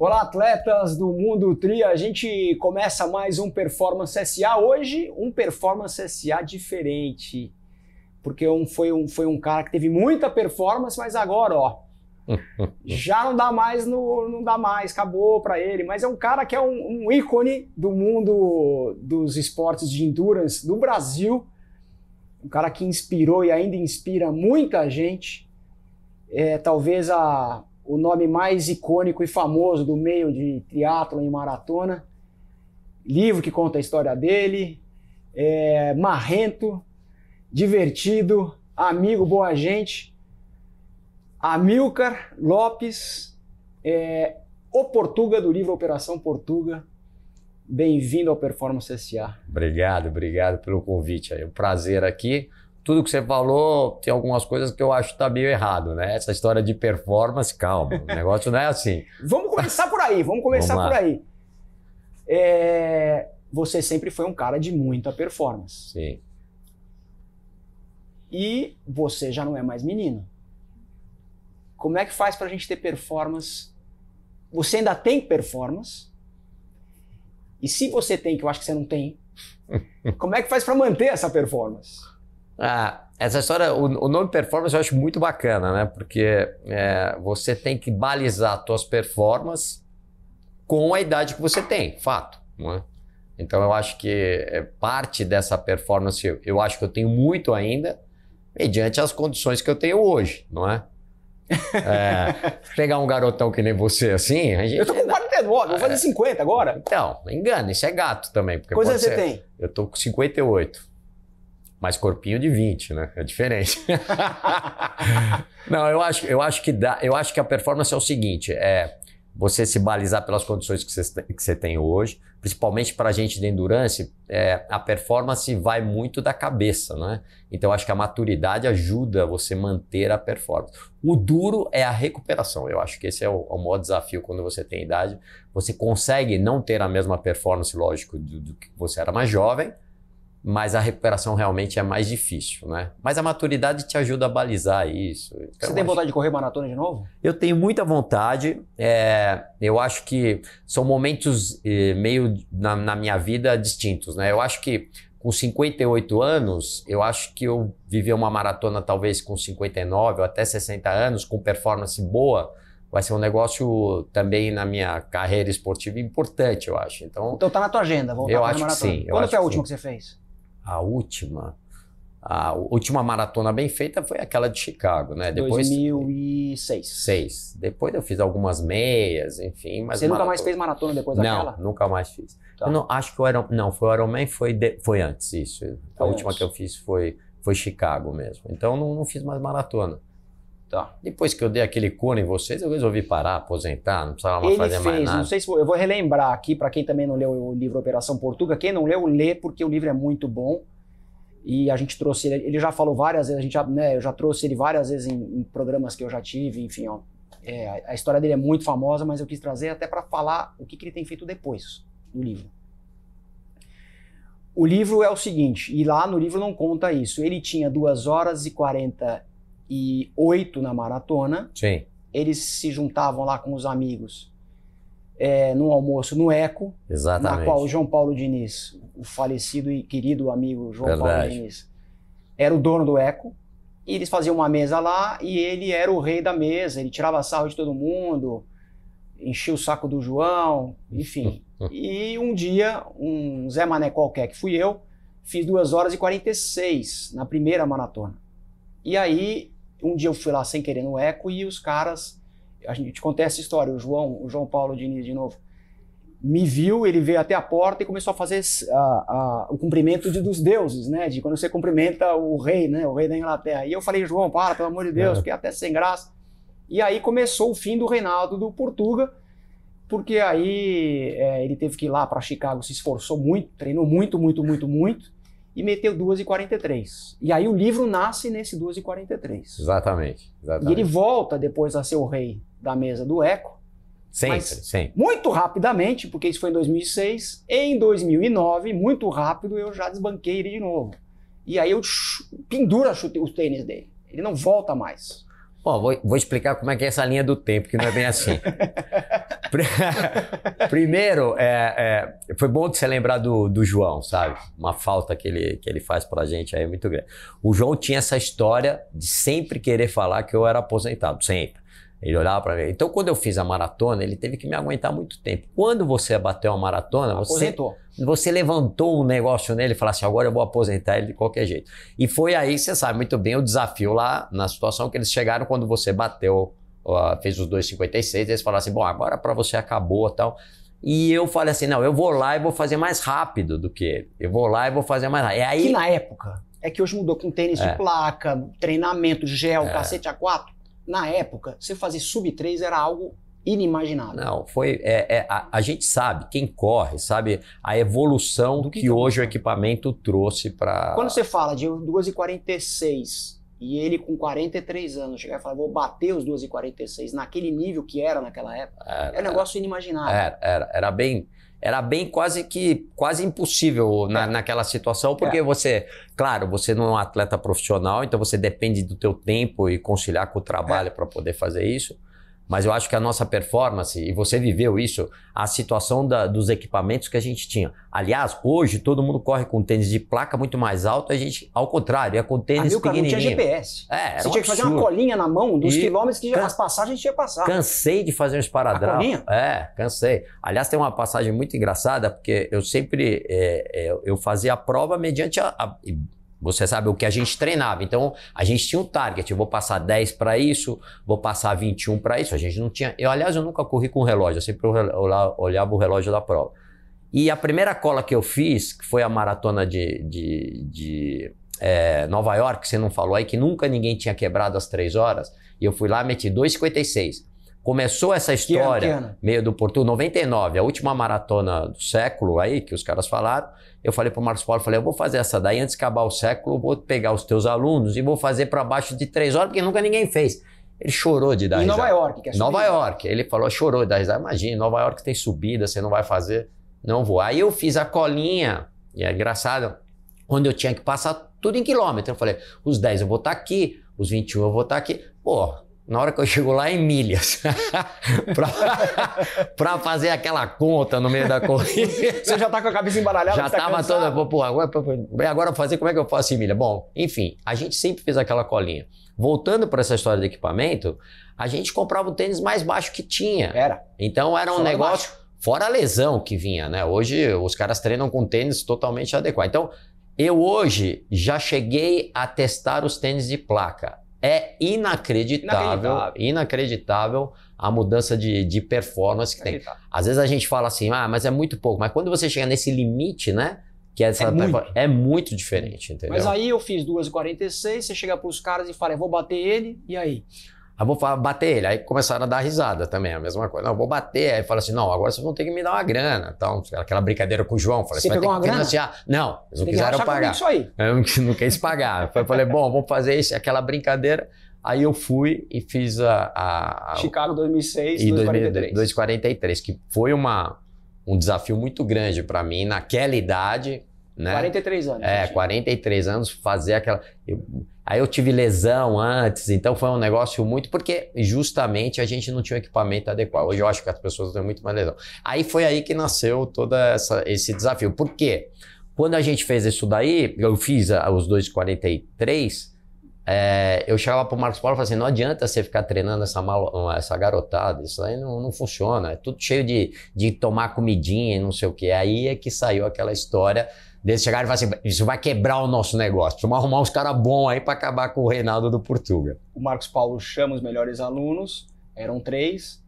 Olá, atletas do Mundo Tri. A gente começa mais um Performance SA. Hoje, um Performance SA diferente. Porque um, foi, um, foi um cara que teve muita performance, mas agora, ó, já não dá mais, no, não dá mais, acabou para ele. Mas é um cara que é um, um, ícone do mundo dos esportes de endurance do Brasil. Um cara que inspirou e ainda inspira muita gente. É talvez a, o nome mais icônico e famoso do meio de triatlo e maratona. Livro que conta a história dele, é, marrento, divertido, amigo, boa gente. Amilcar Lopes, é, o Portuga do livro Operação Portuga. Bem-vindo ao Performance SA. Obrigado, obrigado pelo convite. É um prazer aqui tudo que você falou, tem algumas coisas que eu acho que tá meio errado, né? Essa história de performance, calma, o negócio não é assim. Vamos começar por aí, vamos começar vamos por aí. É, você sempre foi um cara de muita performance. Sim. E você já não é mais menino. Como é que faz pra gente ter performance? Você ainda tem performance? E se você tem, que eu acho que você não tem, como é que faz para manter essa performance? Ah, essa história, o, o, nome performance eu acho muito bacana, né? Porque é, você tem que balizar suas performances com a idade que você tem, fato. É? Então eu acho que é parte dessa performance eu, eu acho que eu tenho muito ainda, mediante as condições que eu tenho hoje, não é? é, pegar um garotão que nem você assim. eu tô com 49, vou fazer 50 é. agora. Então, engana, isso é gato também. Porque Quantos você tem? Eu tô com 58. Mas corpinho de 20, né? É diferente. não, eu acho, eu acho que dá, eu acho que a performance é o seguinte, é você se balizar pelas condições que você, que você tem hoje, principalmente para a gente de endurance, é, a performance vai muito da cabeça, né? Então acho que a maturidade ajuda você manter a performance. O duro é a recuperação. Eu acho que esse é o, é o maior desafio quando você tem idade. Você consegue não ter a mesma performance, lógico, do, do que você era mais jovem, mas a recuperação realmente é mais difícil, né? Mas a maturidade te ajuda a balizar isso. Então, você tem acho... vontade de correr maratona de novo? Eu tenho muita vontade. É... eu acho que são momentos eh, meio na, na, minha vida distintos, né? Eu acho que com 58 anos, eu acho que eu viver uma maratona talvez com 59 ou até 60 anos, com performance boa, vai ser um negócio também na minha carreira esportiva importante, eu acho. Então, então tá na tua agenda, voltar eu acho maratona. Que sim, Quando foi a última que você fez? a última a última maratona bem feita foi aquela de Chicago, né? Depois, 2006. Seis. Depois eu fiz algumas meias, enfim. Mas Você maratona... nunca mais fez maratona depois não, daquela? Não, nunca mais fiz. Tá. Eu não, acho que o Iron... Não, foi o Ironman, foi, de... foi antes isso. Foi a antes. última que eu fiz foi, foi Chicago mesmo. Então não, não fiz mais maratona. Tá. Depois que eu dei aquele cura em vocês, eu resolvi parar, aposentar, não precisava mais Ele fazer fez, mais nada. Não sei se eu vou relembrar aqui para quem também não leu o livro Operação Portuga. Quem não leu, lê porque o livro é muito bom. E a gente trouxe ele, ele já falou várias vezes, a gente já, né, eu já trouxe ele várias vezes em, em programas que eu já tive, enfim, ó, é, a história dele é muito famosa, mas eu quis trazer até para falar o que, que ele tem feito depois no livro. O livro é o seguinte, e lá no livro não conta isso. Ele tinha 2 horas e 40 na maratona. Sim. Eles se juntavam lá com os amigos é, num almoço no Eco, Exatamente. na qual o João Paulo Diniz, o falecido e querido amigo João Verdade. Paulo Diniz, era o dono do Eco. E eles faziam uma mesa lá e ele era o rei da mesa, ele tirava sarro de todo mundo, enchia o saco do João, enfim. e um dia, um Zé Mané qualquer, que fui eu, fiz 2 horas e 46 na primeira maratona. E aí um dia eu fui lá sem querer no Eco e os caras, a gente conta essa história, o João, o João Paulo Diniz de novo, me viu, ele veio até a porta e começou a fazer a, a, o cumprimento de, dos deuses, né? De quando você cumprimenta o rei, né? O rei da Inglaterra. E eu falei, João, para, pelo amor de Deus, é. fiquei até sem graça. E aí começou o fim do reinado do Portuga, porque aí é, ele teve que ir lá para Chicago, se esforçou muito, treinou muito, muito, muito, muito e meteu 2,43. E aí o livro nasce nesse 2,43. Exatamente, exatamente. E ele volta depois a ser o rei da mesa do Eco. Sempre, sempre. Muito rapidamente, porque isso foi em 2006. Em 2009, muito rápido, eu já desbanquei ele de novo. E aí eu pendura os tênis dele. Ele não volta mais. Ó, vou, vou, explicar como é que é essa linha do tempo, que não é bem assim. Primeiro, é, é, foi bom de você lembrar do, do, João, sabe? Uma falta que ele, que ele faz pra gente aí é muito grande. O João tinha essa história de sempre querer falar que eu era aposentado, sempre. Ele olhava para mim. Então, quando eu fiz a maratona, ele teve que me aguentar muito tempo. Quando você bateu uma maratona, você, você levantou um negócio nele e falou assim: agora eu vou aposentar ele de qualquer jeito. E foi aí, você sabe muito bem, o desafio lá na situação que eles chegaram quando você bateu, fez os 2,56. Eles falaram assim: bom, agora para você acabou tal. E eu falei assim: não, eu vou lá e vou fazer mais rápido do que ele. Eu vou lá e vou fazer mais rápido. E aí, que na época é que hoje mudou com tênis é. de placa, treinamento, gel, é. cacete a quatro na época, você fazer sub-3 era algo inimaginável. Não, foi. É, é a, a, gente sabe, quem corre, sabe a evolução do que, que é hoje o equipamento trouxe para. Quando você fala de 2,46 e ele com 43 anos chegar e falar, vou bater os 2,46 naquele nível que era naquela época, era, é um negócio inimaginável. Era, era, era bem era bem quase que quase impossível na, é. naquela situação, porque é. você, claro, você não é um atleta profissional, então você depende do teu tempo e conciliar com o trabalho é. para poder fazer isso. Mas eu acho que a nossa performance, e você viveu isso, a situação da, dos equipamentos que a gente tinha. Aliás, hoje todo mundo corre com tênis de placa muito mais alto, a gente, ao contrário, é com ah, tênis a pequenininho. Não tinha GPS. É, Você um tinha que absurdo. fazer uma colinha na mão dos e quilômetros que can... as passagens tinha passado. Cansei de fazer um esparadrapo. A colinha? É, cansei. Aliás, tem uma passagem muito engraçada, porque eu sempre é, é, eu fazia a prova mediante a, a você sabe o que a gente treinava. Então, a gente tinha um target. Eu vou passar 10 para isso, vou passar 21 para isso. A gente não tinha. Eu, aliás, eu nunca corri com relógio, eu sempre olhava o relógio da prova. E a primeira cola que eu fiz, que foi a maratona de, de, de é, Nova York, que você não falou aí, que nunca ninguém tinha quebrado as 3 horas, e eu fui lá meti 2,56 começou essa história meio do Porto, 99, a última maratona do século aí que os caras falaram. Eu falei para o Marcos Paulo, falei, eu vou fazer essa daí antes de acabar o século, eu vou pegar os teus alunos e vou fazer para baixo de três horas, porque nunca ninguém fez. Ele chorou de dar em risada. Nova York, que é Nova York. Ele falou, chorou de dar risada. Imagina, Nova York tem subida, você não vai fazer, não vou. Aí eu fiz a colinha, e é engraçado, quando eu tinha que passar tudo em quilômetro. Eu falei, os 10 eu vou estar tá aqui, os 21 eu vou estar tá aqui. Pô, na hora que eu chego lá em é milhas para fazer aquela conta no meio da corrida. Você já tá com a cabeça embaralhada? Já estava tá toda, pô, agora, agora fazer como é que eu faço em milha? Bom, enfim, a gente sempre fez aquela colinha. Voltando para essa história do equipamento, a gente comprava o tênis mais baixo que tinha. Era. Então era um Só negócio baixo. fora a lesão que vinha, né? Hoje os caras treinam com tênis totalmente adequado. Então, eu hoje já cheguei a testar os tênis de placa. É inacreditável, inacreditável, inacreditável a mudança de, de performance que tem. Às vezes a gente fala assim, ah, mas é muito pouco. Mas quando você chega nesse limite, né? Que é, essa muito. é muito diferente, entendeu? Mas aí eu fiz 2,46, você chega para os caras e fala, eu vou bater ele, e aí? Aí vou bater ele. Aí começaram a dar risada também, a mesma coisa. Não, vou bater. Aí fala assim: não, agora vocês vão ter que me dar uma grana. Então, aquela brincadeira com o João. Falei, você vai ter que financiar. Grana? Não, eles não Tem quiseram pagar. Isso aí. Eu não quis pagar. eu falei, bom, vamos fazer isso, aquela brincadeira. Aí eu fui e fiz a. a, a Chicago 2006 e 243. 243, que foi uma, um desafio muito grande para mim naquela idade, né? 43 anos. É, 43 anos, fazer aquela. Eu... Aí eu tive lesão antes, então foi um negócio muito. Porque justamente a gente não tinha o equipamento adequado. Hoje eu acho que as pessoas têm muito mais lesão. Aí foi aí que nasceu todo esse desafio. Por quê? Quando a gente fez isso daí, eu fiz os 2,43, é, eh, eu chegava pro Marcos Paulo e falava assim: não adianta você ficar treinando essa, mal, essa garotada, isso aí não, não funciona. É tudo cheio de, de tomar comidinha e não sei o quê. Aí é que saiu aquela história eles chegar e falaram assim: isso vai quebrar o nosso negócio. Precisamos arrumar uns caras bons aí para acabar com o Reinaldo do Portuga. O Marcos Paulo chama os melhores alunos, eram três.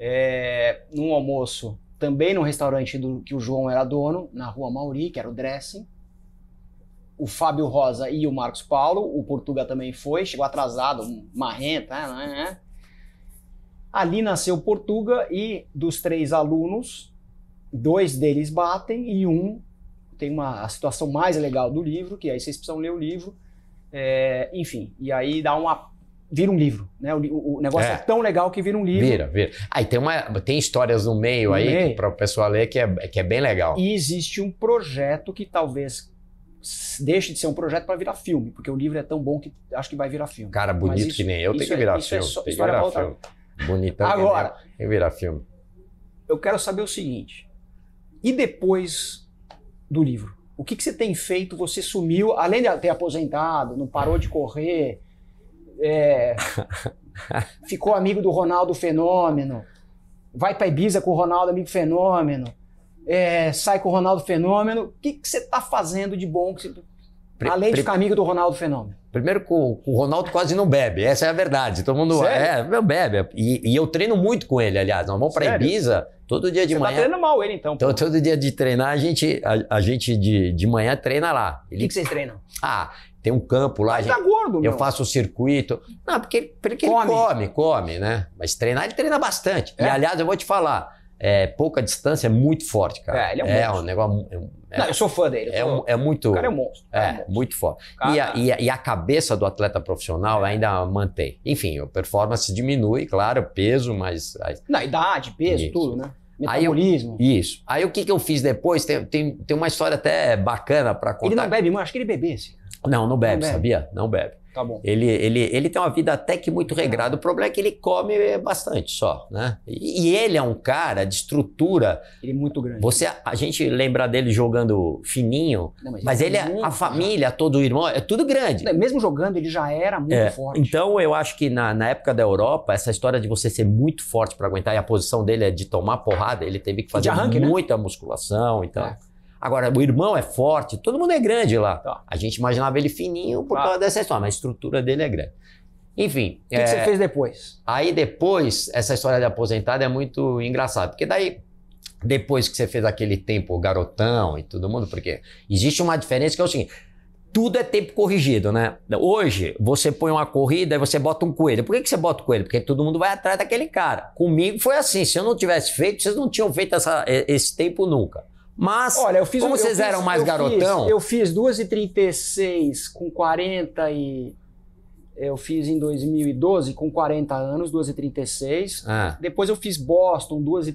É, num almoço, também no restaurante do, que o João era dono, na rua Mauri, que era o Dressing. O Fábio Rosa e o Marcos Paulo, o Portuga também foi, chegou atrasado, marrenta, né, né, né? Ali nasceu o Portuga e dos três alunos, dois deles batem e um tem uma a situação mais legal do livro, que aí vocês precisam ler o livro, é, enfim, e aí dá uma vira um livro, né? O, o negócio é. é. tão legal que vira um livro. Vira, vira. Aí tem uma, tem histórias no meio no aí para o pessoal ler que é, que é bem legal. E existe um projeto que talvez deixe de ser um projeto para virar filme, porque o livro é tão bom que acho que vai virar filme. Cara, bonito isso, que nem eu, tem que é- virar é, filme. É só, tem que virar filme. Bonitão Agora, que nem eu, tem que virar filme. Eu quero saber o seguinte, e depois do livro? O que, que você tem feito? Você sumiu, além de ter aposentado, não parou de correr, é, ficou amigo do Ronaldo Fenômeno, vai para Ibiza com o Ronaldo Amigo Fenômeno, é, sai com o Ronaldo Fenômeno. O que, que você está fazendo de bom? Que você Além de ficar amigo do Ronaldo Fenômeno. Primeiro que o, o, Ronaldo quase não bebe, essa é a verdade. Todo mundo Sério? é, bebe. É, e, e, eu treino muito com ele, aliás. Nós vamos para Ibiza todo dia de Você tá manhã. Tá treinando mal ele então. Então todo dia de treinar a gente a, a gente de, de manhã treina lá. Ele... O que, que vocês treinam? Ah, tem um campo lá. Mas ah, tá gente, tá gordo, meu. Eu faço o circuito. Não, porque, porque come. ele come, come, né? Mas treinar, ele treina bastante. É? E aliás, eu vou te falar, é, pouca distância é muito forte, cara. É, ele é um é, monstro. Um negócio, é, é, não, eu sou fã dele. É, um, é muito. O cara é um monstro. É, é, um monstro. muito forte. Cara... E, a, e, a, e, a, cabeça do atleta profissional é. ainda mantém. Enfim, a performance diminui, claro, peso, mas. Na idade, peso, isso. tudo, né? Metabolismo. Aí eu, isso. Aí o que, que eu fiz depois? Tem, tem, tem uma história até bacana para contar. Ele não bebe, mas acho que ele bebesse. Não, não bebe, não bebe, sabia? Não bebe. Tá bom. Ele, ele, ele tem uma vida até que muito regrada. O problema é que ele come é, bastante só, né? E, e ele é um cara de estrutura. Ele é muito grande. Você, a gente lembra dele jogando fininho, Não, mas, mas ele, é, é a família, todo o irmão, é tudo grande. Mesmo jogando, ele já era muito é. forte. Então eu acho que na, na época da Europa, essa história de você ser muito forte para aguentar e a posição dele é de tomar porrada, ele teve que fazer arranque, né? muita né? musculação. Então. É. Agora, o irmão é forte, todo mundo é grande lá. Tá. A gente imaginava ele fininho por tá. causa dessa história, mas a estrutura dele é grande. Enfim. O que, é... que, você fez depois? Aí depois, essa história de aposentado é muito engraçada, porque daí, depois que você fez aquele tempo garotão e todo mundo, porque existe uma diferença que é o seguinte. Tudo é tempo corrigido, né? Hoje, você põe uma corrida e você bota um coelho. Por que, que você bota o um coelho? Porque todo mundo vai atrás daquele cara. Comigo foi assim. Se eu não tivesse feito, vocês não tinham feito essa, esse tempo nunca. Mas, Olha, eu fiz, como eu vocês fiz, eram mais eu garotão... Fiz, eu fiz 2 com 40 e... Eu fiz em 2012 com 40 anos, 2 Ah. Depois eu fiz Boston, 2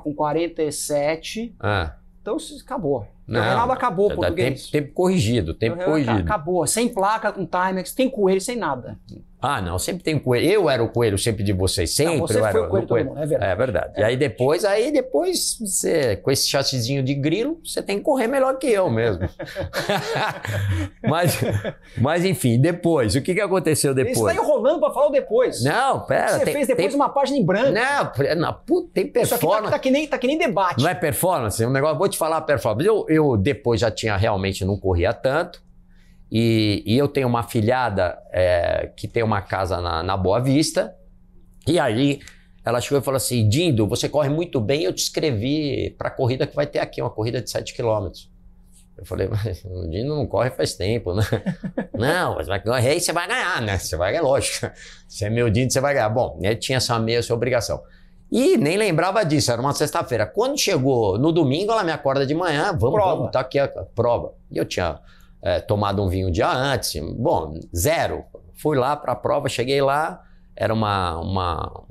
com 47. Ah. Então acabou. Não, o Reinaldo acabou o português. Tempo, tempo corrigido, tempo corrigido. Acabou, sem placa, com Timex, tem coelho, sem nada. Ah, não, sempre tem coelho. Eu era o coelho sempre de vocês, sempre. Não, você eu era o coelho, coelho. Mundo, é verdade. É verdade. É. E aí depois, aí depois, você, com esse chassizinho de grilo, você tem que correr melhor que eu mesmo. mas, mas enfim, depois, o que, que aconteceu depois? Você está enrolando para falar o depois. Não, pera. Você tem, fez depois tem... uma página em branco. Não, não puta, tem performance. Isso aqui tá, tá, que nem, tá que nem debate. Não é performance, é um negócio, vou te falar performance. eu eu depois já tinha realmente não corria tanto. E, e eu tenho uma filhada é, que tem uma casa na, na Boa Vista. E aí ela chegou e falou assim: Dindo, você corre muito bem, eu te escrevi para a corrida que vai ter aqui, uma corrida de 7 quilômetros. Eu falei, mas o não corre faz tempo, né? não, mas vai correr e você vai ganhar, né? Você vai ganhar, é lógico. Você é meu Dindo você vai ganhar. Bom, ele tinha essa meia obrigação. E nem lembrava disso, era uma sexta-feira. Quando chegou no domingo, ela me acorda de manhã, vamos, prova. vamos, tá aqui a prova. E eu tinha é, tomado um vinho um dia antes, bom, zero. Fui lá para a prova, cheguei lá, era uma, uma,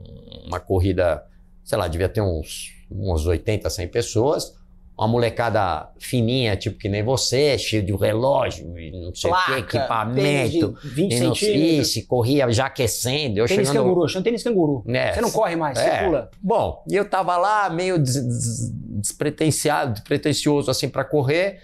uma corrida, sei lá, devia ter uns, uns 80, 100 pessoas uma molecada fininha, tipo que nem você, é cheio de relógio, não sei o que, equipamento. 20 não, centímetros. corria já aquecendo. Eu tênis chegando... canguru, chama tênis canguru. É. Você não corre mais, é. você pula. Bom, e eu tava lá meio despretensiado, despretensioso assim para correr.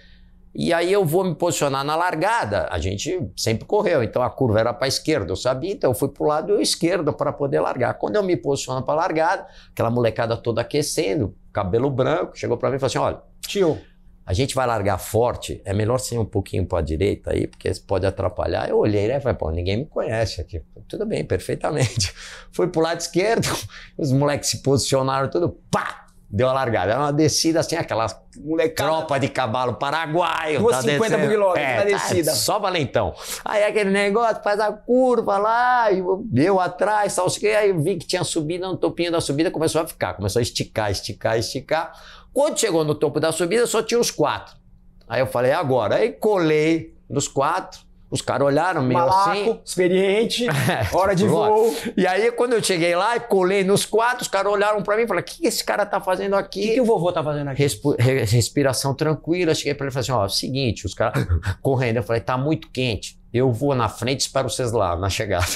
E aí eu vou me posicionar na largada. A gente sempre correu, então a curva era para a esquerda, eu sabia, então eu fui para o lado esquerdo para poder largar. Quando eu me posiciono para a largada, aquela molecada toda aquecendo, cabelo branco, chegou para mim e falou assim: olha. Tio. A gente vai largar forte, é melhor ser um pouquinho para a direita aí, porque pode atrapalhar. Eu olhei, né? Falei, pô, ninguém me conhece aqui. Tudo bem, perfeitamente. Fui pro lado esquerdo, os moleques se posicionaram tudo, pá! Deu uma largada. Era uma descida assim, aquela Molecada. tropa de cavalo paraguaio. 250 tá por quilômetro é, na tá descida. Tá, só valentão. Aí aquele negócio, faz a curva lá, e eu atrás, tal, aí eu vi que tinha subida, no topinho da subida começou a ficar, começou a esticar, esticar, esticar. Quando chegou no topo da subida, só tinha os quatro. Aí eu falei, agora. Aí colei nos quatro, os caras olharam meio Malaco, assim. experiente, é, hora de tipo, voo. E aí, quando eu cheguei lá e colei nos quatro, os caras olharam para mim e falaram: o que esse cara tá fazendo aqui? O que, que, o vovô tá fazendo aqui? respiração tranquila. cheguei para ele e falei assim: ó, é seguinte, os caras correndo. Eu falei: tá muito quente. Eu vou na frente e espero vocês lá na chegada.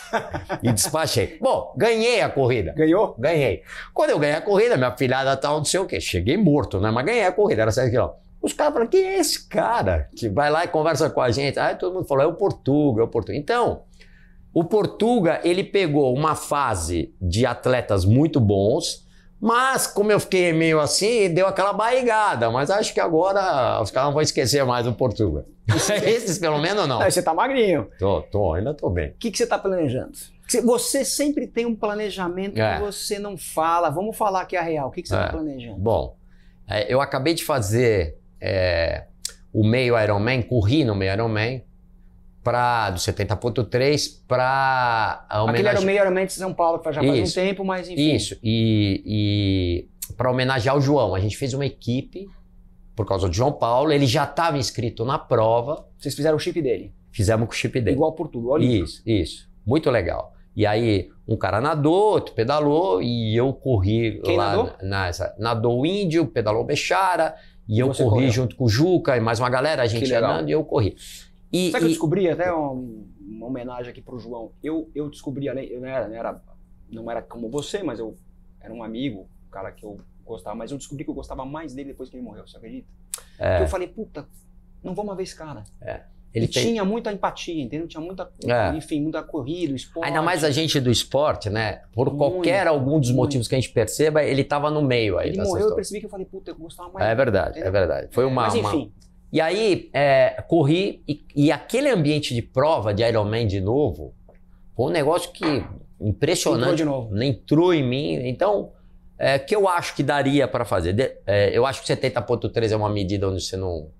e despachei. Bom, ganhei a corrida. Ganhou? Ganhei. Quando eu ganhei a corrida, minha filhada tá não sei o quê. Cheguei morto, né? Mas ganhei a corrida, era que ó. Os caras falaram, quem é esse cara que vai lá e conversa com a gente? Aí todo mundo falou, é o Portuga, é o Portuga. Então, o Portuga, ele pegou uma fase de atletas muito bons, mas como eu fiquei meio assim, deu aquela barrigada. Mas acho que agora os caras não vão esquecer mais o Portuga. Esses pelo menos não. É, você tá magrinho. Tô, tô, ainda tô bem. O que, que você tá planejando? Você sempre tem um planejamento é. que você não fala. Vamos falar aqui a real. O que, que você está é. planejando? Bom, é, eu acabei de fazer é, o meio Ironman, corri no meio Ironman, pra, do 70.3 para Aquele era o meio Ironman de São Paulo, já faz Isso. um tempo, mas enfim. Isso, e, e para homenagear o João, a gente fez uma equipe por causa do João Paulo, ele já estava inscrito na prova. Vocês fizeram o chip dele? Fizemos com o chip dele. Igual por tudo, olha isso. Isso, muito legal. E aí, um cara nadou, outro pedalou, e eu corri Quem lá. Nadou? Nessa, nadou o índio, pedalou o Bechara, e eu corri correu. junto com o Juca e mais uma galera, a gente andando e eu corri. E, Sabe e... que eu descobri até um, uma homenagem aqui pro João? Eu, eu descobri, eu não era, não era, não era como você, mas eu era um amigo, um cara que eu gostava, mas eu descobri que eu gostava mais dele depois que ele morreu, você acredita? É. Porque eu falei, puta, não vamos ver esse cara. É. Ele tinha muita empatia, entendeu? Tinha muita, é. enfim, muita corrida, esporte. Ainda mais a gente do esporte, né? Por muito, qualquer algum dos muito. motivos que a gente perceba, ele estava no meio aí. Ele morreu, história. eu percebi que eu falei, puta, eu gostava mais. É verdade, é entendeu? é verdade. Foi uma. Mas enfim. Uma... E aí, é, corri, e, e, aquele ambiente de prova de Ironman de novo, foi um negócio que impressionante. Entrou de novo. Entrou em mim. Então, é, que eu acho que daria para fazer. De, é, eu acho que 70.3 é uma medida onde você não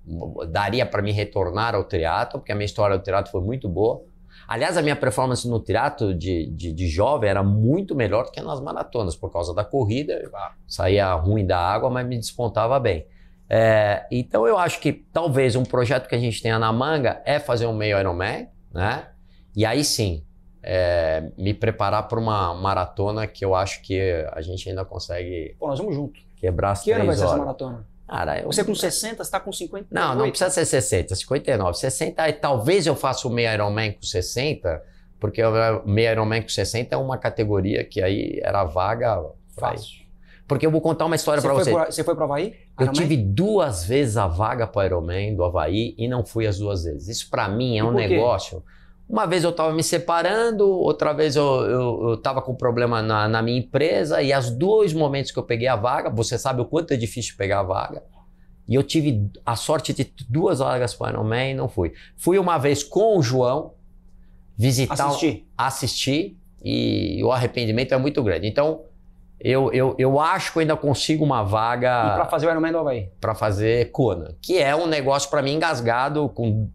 daria para me retornar ao triatlo, porque a minha história do triatlo foi muito boa. Aliás, a minha performance no triatlo de, de, de, jovem era muito melhor do que nas maratonas, por causa da corrida. Saía ruim da água, mas me despontava bem. É, então eu acho que talvez um projeto que a gente tenha na manga é fazer um meio Ironman, né? E aí sim, é, me preparar para uma maratona que eu acho que a gente ainda consegue. Pô, nós vamos junto. Quebrar as que Que ano vai ser essa maratona? Cara, eu... Você com 60, está com 50. Não, não precisa ser 60, 59. 60, talvez eu faça o meia Ironman com 60, porque o meia Ironman com 60 é uma categoria que aí era vaga. Fácil. Porque eu vou contar uma história para você. Pra, você foi para o Havaí? Eu tive duas vezes a vaga para Ironman do Havaí e não fui as duas vezes. Isso para mim é um negócio. Quê? Uma vez eu estava me separando, outra vez eu estava com problema na, na, minha empresa, e as dois momentos que eu peguei a vaga, você sabe o quanto é difícil pegar a vaga. E eu tive a sorte de duas vagas para o Man e não fui. Fui uma vez com o João visitar. Assistir. assisti, e o arrependimento é muito grande. Então, eu, eu, eu acho que eu ainda consigo uma vaga. E para fazer o Ironman do Havaí? Para fazer Kona, que é um negócio para mim engasgado com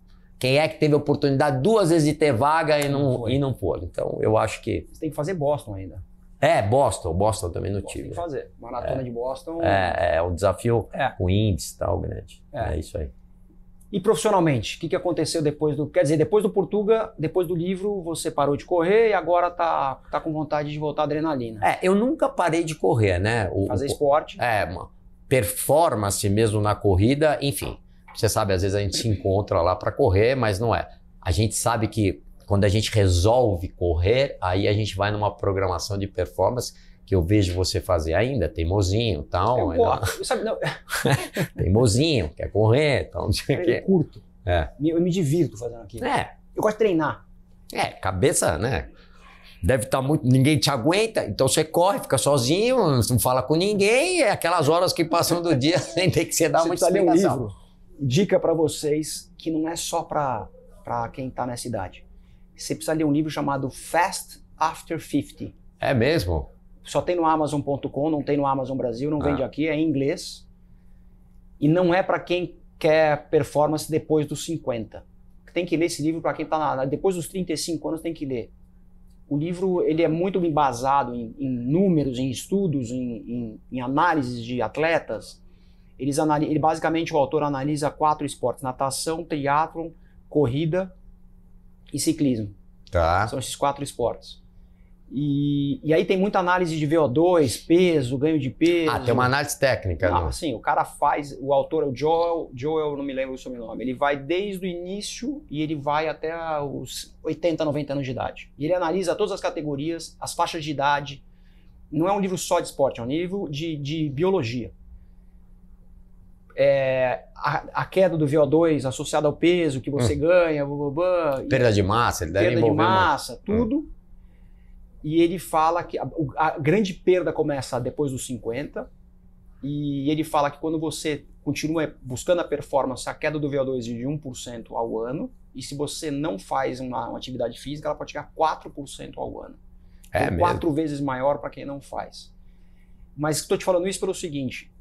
quem é que teve a oportunidade duas vezes de ter vaga e não, não e não pôde? Então, eu acho que. Você tem que fazer Boston ainda. É, Boston. Boston também não Boston tive. Tem que fazer. Maratona é. de Boston. É, é o é desafio é. o índice tal, grande. É. é isso aí. E profissionalmente, o que, que aconteceu depois do. Quer dizer, depois do Portuga, depois do livro, você parou de correr e agora tá, tá com vontade de voltar à adrenalina. É, eu nunca parei de correr, né? O, Fazer esporte. É, performance mesmo na corrida, enfim. Você sabe, às vezes a gente se encontra lá para correr, mas não é. A gente sabe que quando a gente resolve correr, aí a gente vai numa programação de performance que eu vejo você fazer ainda, teimosinho, tal. Eu ainda... sabe, não. teimosinho, quer correr, tal, É, curto. É. Eu me divirto fazendo aquilo. É. Eu gosto de treinar. É, cabeça, né? Deve estar tá muito. Ninguém te aguenta, então você corre, fica sozinho, não fala com ninguém, é aquelas horas que passam do dia sem ter que se dar você uma explicação. Um livro dica para vocês que não é só para quem está nessa idade. Você precisa ler um livro chamado Fast After 50. É mesmo? Só tem no Amazon.com, não tem no Amazon Brasil, não ah. vende aqui, é em inglês. E não é para quem quer performance depois dos 50. Tem que ler esse livro para quem está depois dos 35 anos tem que ler. O livro ele é muito embasado em, em números, em estudos, em, em, em análises de atletas eles analis, ele, basicamente, o autor analisa quatro esportes: natação, triatlon, corrida e ciclismo. Tá. São esses quatro esportes. E, e, aí tem muita análise de VO2, peso, ganho de peso. Ah, tem uma análise técnica, ah, né? Sim, o cara faz, o autor é o Joel, Joel, não me lembro o sobrenome. Ele vai desde o início e ele vai até os 80, 90 anos de idade. E ele analisa todas as categorias, as faixas de idade. Não é um livro só de esporte, é um livro de, de biologia é, a, a, queda do VO2 associada ao peso que você hum. ganha, blá, blá, blá, perda e, de massa, ele deve perda de massa, tudo. Hum. E ele fala que a, a, grande perda começa depois dos 50. E ele fala que quando você continua buscando a performance, a queda do VO2 é de 1% ao ano. E se você não faz uma, uma atividade física, ela pode chegar a 4% ao ano. É Quatro vezes maior para quem não faz. Mas estou te falando isso pelo seguinte: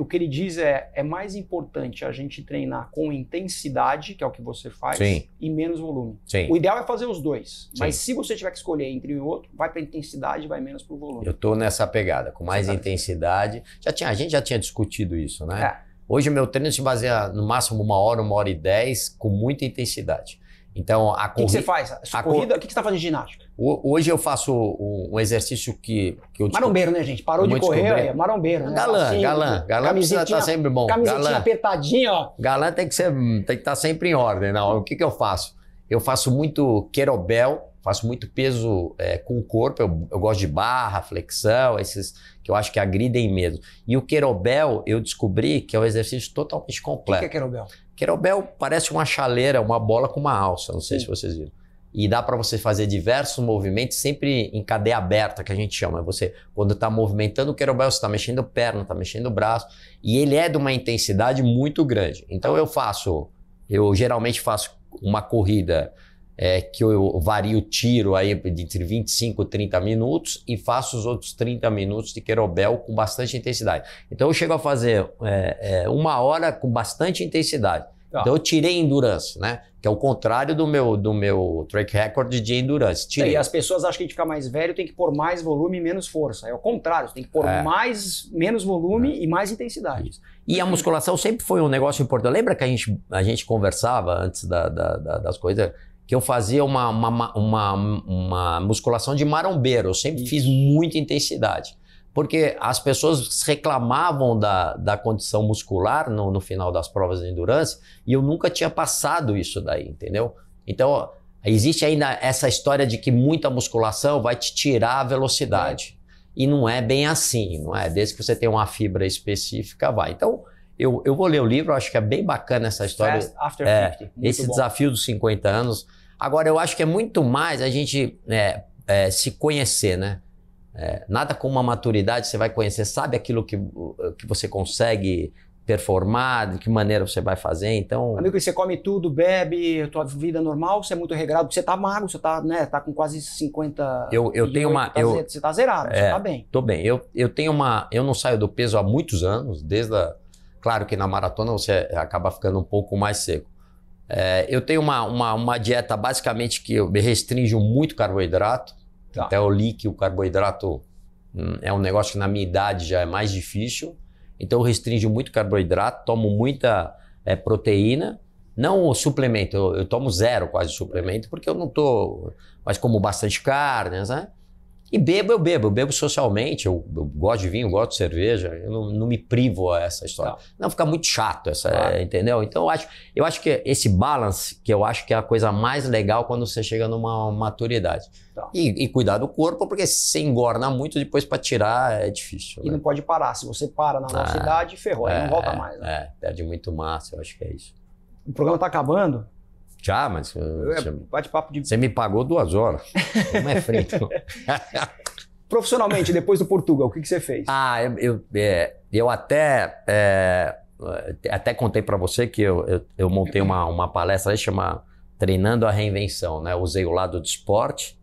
o que ele diz é: é mais importante a gente treinar com intensidade, que é o que você faz, Sim. e menos volume. Sim. O ideal é fazer os dois. Sim. Mas se você tiver que escolher entre um e outro, vai para intensidade e vai menos para o volume. Eu estou nessa pegada, com mais tá Exatamente. intensidade. Já tinha, a gente já tinha discutido isso, né? É. Hoje o meu treino se baseia no máximo uma hora, uma hora e dez, com muita intensidade. Então, a corrida. O que, que, você faz? A, a corrida, o que, que você está fazendo de ginástica? Hoje eu faço um exercício que, que eu Marombeiro, né, gente? Parou de correr, olha, marombeiro. Né? Galã, assim, galã. Galã precisa estar tá sempre bom. Camisetinha galã. apertadinha, ó. Galã tem que ser, tem que estar tá sempre em ordem. Não. Né? O que, que eu faço? Eu faço muito querobel, faço muito peso é, com o corpo. Eu, eu, gosto de barra, flexão, esses que eu acho que agridem mesmo. E o querobel, eu descobri que é um exercício totalmente completo. O que, que é querobel? Querobel parece uma chaleira, uma bola com uma alça. Não sei Sim. se vocês viram e dá para você fazer diversos movimentos, sempre em cadeia aberta, que a gente chama. Você, quando está movimentando o querobel, você está mexendo perna, está mexendo o braço, e ele é de uma intensidade muito grande. Então eu faço, eu geralmente faço uma corrida é, que eu vario o tiro aí entre 25 e 30 minutos e faço os outros 30 minutos de querobel com bastante intensidade. Então eu chego a fazer é, é, uma hora com bastante intensidade. Tá. Então eu tirei endurance, né? Que é o contrário do meu, do meu track record de endurance. Tá, tirei. E as pessoas acham que a gente fica mais velho tem que pôr mais volume e menos força. É o contrário, você tem que pôr é. mais, menos volume é. e mais intensidade. E a musculação sempre foi um negócio importante. Lembra que a gente, a gente conversava antes da, da, da, das coisas? que eu fazia uma, uma, uma, uma, musculação de marombeiro. Eu sempre Isso. fiz muita intensidade porque as pessoas reclamavam da, da condição muscular no, no final das provas de endurance e eu nunca tinha passado isso daí, entendeu? Então, existe ainda essa história de que muita musculação vai te tirar a velocidade. E não é bem assim, não é? Desde que você tem uma fibra específica, vai. Então, eu, eu vou ler o livro, acho que é bem bacana essa história. Fast after 50. É, esse bom. desafio dos 50 anos. Agora, eu acho que é muito mais a gente é, é se conhecer, né? É, nada com uma maturidade você vai conhecer, sabe aquilo que, que você consegue performar, de que maneira você vai fazer, então... Amigo, você come tudo, bebe, tua vida normal, você é muito regrado, você tá magro, você tá, né, tá com quase 50... Eu, eu tenho uma... Tá eu, zero, você tá zerado, é, você tá bem. Tô bem, eu, eu tenho uma... Eu não saio do peso há muitos anos, desde a... Claro que na maratona você acaba ficando um pouco mais seco. É, eu tenho uma, uma, uma dieta basicamente que eu me restringo muito carboidrato, Tá. Até então, eu li que o carboidrato hum, é um negócio que na minha idade já é mais difícil. Então eu restringo muito carboidrato, tomo muita é, proteína. Não o suplemento, eu, eu, tomo zero quase suplemento, porque eu não tô. Mas como bastante carne, né? E bebo, eu bebo, eu bebo socialmente, eu, eu gosto de vinho, eu gosto de cerveja, eu não, não me privo a essa história. Não, tá. não fica muito chato, essa, claro. É, entendeu? Então eu acho, eu acho que esse balance, que eu acho que é a coisa mais legal quando você chega numa maturidade. Tá. E, e, cuidar do corpo, porque se você engorna muito, depois para tirar é difícil. E né? não pode parar, se você para na nossa ah, ferrou, é, aí não é, volta mais. Né? É, perde muito massa, eu acho que é isso. O programa está acabando, já, ah, mas. Uh, é, bate-papo de. Você me pagou duas horas. Não é frito. Profissionalmente, depois do Portugal, o que, que você fez? Ah, eu, eu, é, eu até. É, até contei para você que eu, eu, eu, montei uma, uma palestra aí chama Treinando a Reinvenção, né? Usei o lado do esporte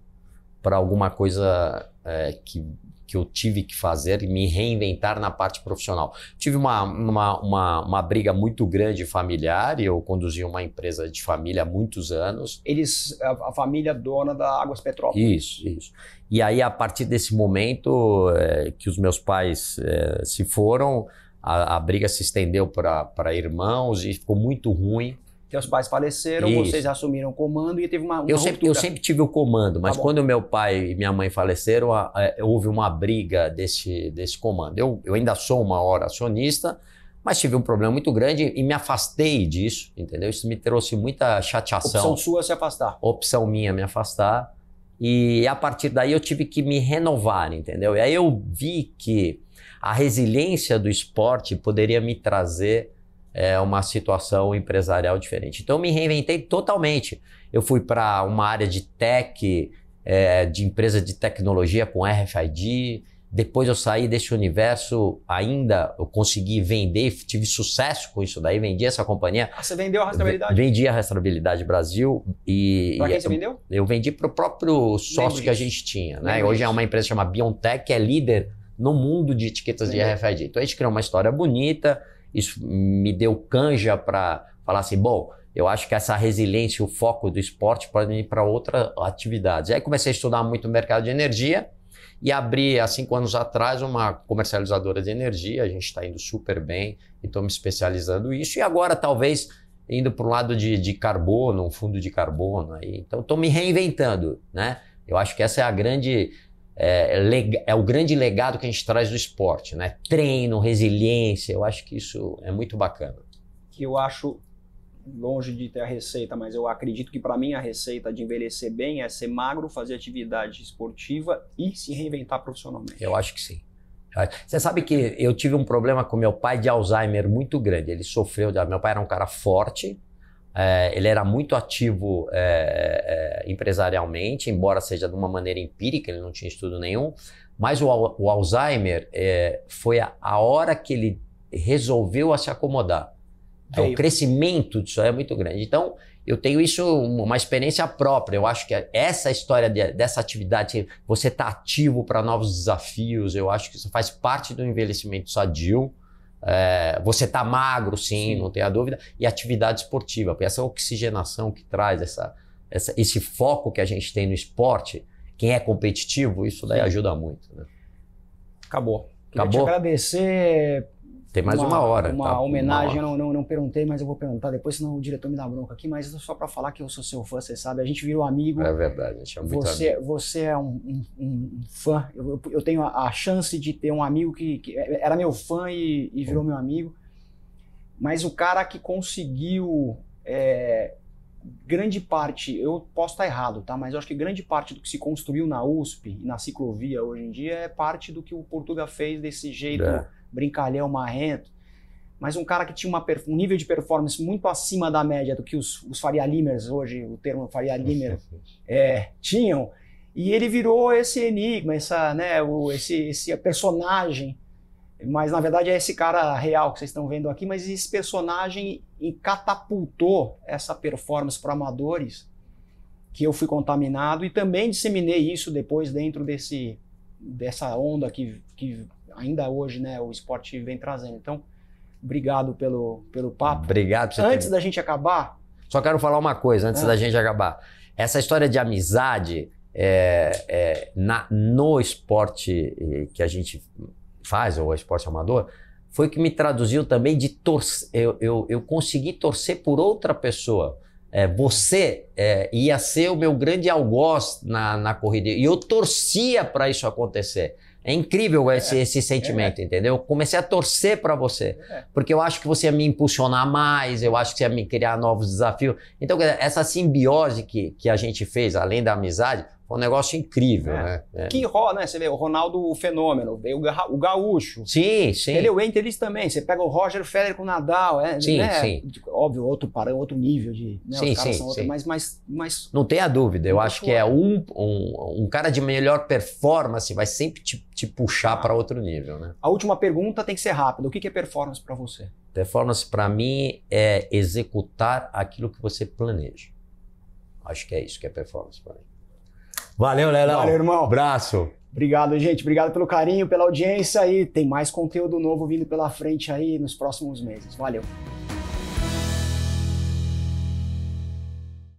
para alguma coisa é, que que eu tive que fazer e me reinventar na parte profissional. Tive uma, uma, uma, uma briga muito grande familiar, eu conduzi uma empresa de família há muitos anos. Eles, a, a família dona da Águas Petrópolis. Isso, isso. E aí, a partir desse momento é, que os meus pais é, se foram, a, a briga se estendeu para irmãos e ficou muito ruim teus pais faleceram, Isso. vocês assumiram o comando e teve uma, uma eu ruptura. sempre, eu sempre tive o comando, mas tá quando meu pai e minha mãe faleceram, a, a, houve uma briga desse, desse comando. Eu, eu ainda sou uma hora acionista, mas tive um problema muito grande e me afastei disso, entendeu? Isso me trouxe muita chateação. Opção sua se afastar. Opção minha me afastar. E a partir daí eu tive que me renovar, entendeu? E aí eu vi que a resiliência do esporte poderia me trazer é, uma situação empresarial diferente. Então, eu me reinventei totalmente. Eu fui para uma área de tech, é, de empresa de tecnologia com RFID. Depois eu saí desse universo, ainda eu consegui vender, tive sucesso com isso daí, vendi essa companhia. Ah, você vendeu a rastreabilidade? Vendi a rastreabilidade Brasil e. Pra quem e você vendeu? Eu vendi para o próprio sócio Lembra que a gente tinha, né? Hoje isso. é uma empresa chamada Biontech, que é líder no mundo de etiquetas Lembra. de RFID. Então a gente criou uma história bonita, isso me deu canja para falar assim, bom, eu acho que essa resiliência, o foco do esporte pode ir para outras atividades. aí comecei a estudar muito o mercado de energia e abri, há cinco anos atrás, uma comercializadora de energia. A gente está indo super bem e estou me especializando nisso. E agora, talvez, indo para o lado de, de, carbono, um fundo de carbono. Aí. Então, estou me reinventando. Né? Eu acho que essa é a grande é, é, é, o grande legado que a gente traz do esporte, né? Treino, resiliência, eu acho que isso é muito bacana. Que eu acho longe de ter a receita, mas eu acredito que para mim a receita de envelhecer bem é ser magro, fazer atividade esportiva e se reinventar profissionalmente. Eu acho que sim. Você sabe que eu tive um problema com meu pai de Alzheimer muito grande. Ele sofreu. Meu pai era um cara forte, é, ele era muito ativo é, é, empresarialmente, embora seja de uma maneira empírica, ele não tinha estudo nenhum. Mas o, o Alzheimer é, foi a, a, hora que ele resolveu se acomodar. Então, o crescimento disso é muito grande. Então, eu tenho isso, uma experiência própria. Eu acho que essa história de, dessa atividade, você está ativo para novos desafios, eu acho que isso faz parte do envelhecimento sadio. É, você está magro, sim, sim, não tenha dúvida. E atividade esportiva, porque essa oxigenação que traz, essa, essa, esse foco que a gente tem no esporte, quem é competitivo, isso daí sim. ajuda muito. Né? Acabou. Queria Acabou. te agradecer tem mais uma, uma hora. Uma tá? homenagem, uma hora. Eu não, não, não, perguntei, mas eu vou perguntar depois, senão o diretor me dá bronca aqui. Mas é só para falar que eu sou seu fã, você sabe, a gente virou amigo. É verdade, a gente é muito você, amigo. Você é um, um, um fã, eu, eu tenho a, a, chance de ter um amigo que, que era meu fã e, e virou hum. meu amigo. Mas o cara que conseguiu é, grande parte, eu posso estar errado, tá? Mas eu acho que grande parte do que se construiu na USP e na ciclovia hoje em dia é parte do que o Portuga fez desse jeito é brincalhão, marrento, mas um cara que tinha uma, um nível de performance muito acima da média do que os, os Faria Limers, hoje o termo Faria Limer, é, tinham. E ele virou esse enigma, essa, né, o, esse, esse personagem. Mas na verdade é esse cara real que vocês estão vendo aqui, mas esse personagem catapultou essa performance para amadores que eu fui contaminado e também disseminei isso depois dentro desse dessa onda que, que ainda hoje né, o esporte vem trazendo. Então, obrigado pelo, pelo papo. Obrigado. Por você antes ter... da gente acabar... Só quero falar uma coisa antes é. da gente acabar. Essa história de amizade é, é, na, no esporte que a gente faz, ou esporte amador, foi que me traduziu também de torcer. Eu, eu, eu consegui torcer por outra pessoa. É, você é, ia ser o meu grande algoz na, na corrida. E eu torcia para isso acontecer. É incrível é. esse, esse sentimento, é. entendeu? Eu comecei a torcer para você, é. porque eu acho que você ia me impulsionar mais, eu acho que você ia me criar novos desafios. Então, essa simbiose que, que a gente fez, além da amizade, foi um negócio incrível, é. né? Que rola, né? Você vê o Ronaldo o fenômeno, veio o gaúcho. Sim, sim. Ele é o Enter eles também. Você pega o Roger Federer com o Nadal, é, sim, né? Sim. Óbvio, outro outro nível de. Né? Sim, Os caras sim, são outro, sim. Mas, mas mais. mais não tenha dúvida, eu acho fora. que é um, um, um, cara de melhor performance vai sempre te, te puxar ah. para outro nível. Né? A última pergunta tem que ser rápida: o que, é performance para você? Performance para mim é executar aquilo que você planeja. Acho que é isso que é performance para mim. Valeu, Lelão. Valeu, irmão. Abraço. Obrigado, gente. Obrigado pelo carinho, pela audiência e tem mais conteúdo novo vindo pela frente aí nos próximos meses. Valeu.